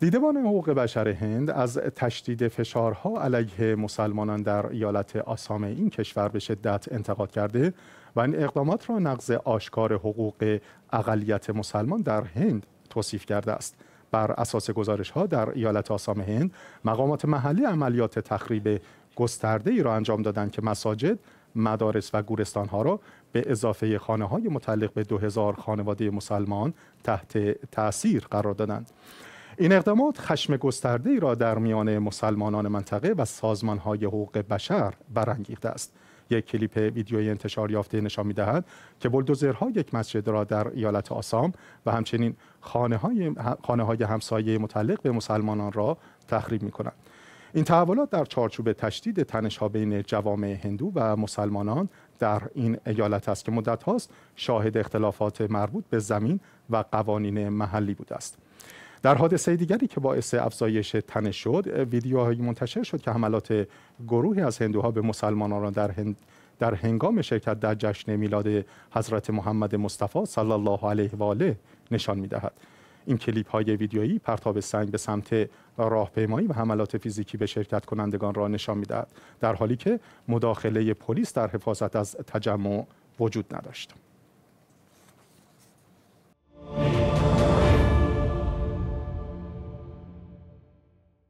دیدبان حقوق بشر هند از تشدید فشارها علیه مسلمانان در ایالت آسام این کشور به شدت انتقاد کرده و این اقدامات را نقض آشکار حقوق اقلیت مسلمان در هند توصیف کرده است بر اساس گزارش ها در ایالت آسام هند مقامات محلی عملیات تخریب گسترده ای را انجام دادند که مساجد مدارس و گورستان ها را به اضافه خانه های متعلق به 2000 خانواده مسلمان تحت تاثیر قرار دادند این اقدامات خشم گسترده ای را در میان مسلمانان منطقه و سازمان های حقوق بشر برانگیخته است یک کلیپ ویدیوی انتشار یافته نشان میدهد که بلدوزرها یک مسجد را در ایالت آسام و همچنین خانه های, همسایه متعلق به مسلمانان را تخریب می کنند. این تحولات در چارچوب تشدید تنش بین جوامع هندو و مسلمانان در این ایالت است که مدت شاهد اختلافات مربوط به زمین و قوانین محلی بوده است. در حادثه دیگری که باعث افزایش تنش شد ویدیوهایی منتشر شد که حملات گروهی از هندوها به مسلمانان را در هند در هنگام شرکت در جشن میلاد حضرت محمد مصطفی صلی الله علیه و آله نشان می‌دهد این کلیپ های ویدیویی پرتاب سنگ به سمت راهپیمایی و حملات فیزیکی به شرکت کنندگان را نشان میدهد در حالی که مداخله پلیس در حفاظت از تجمع وجود نداشت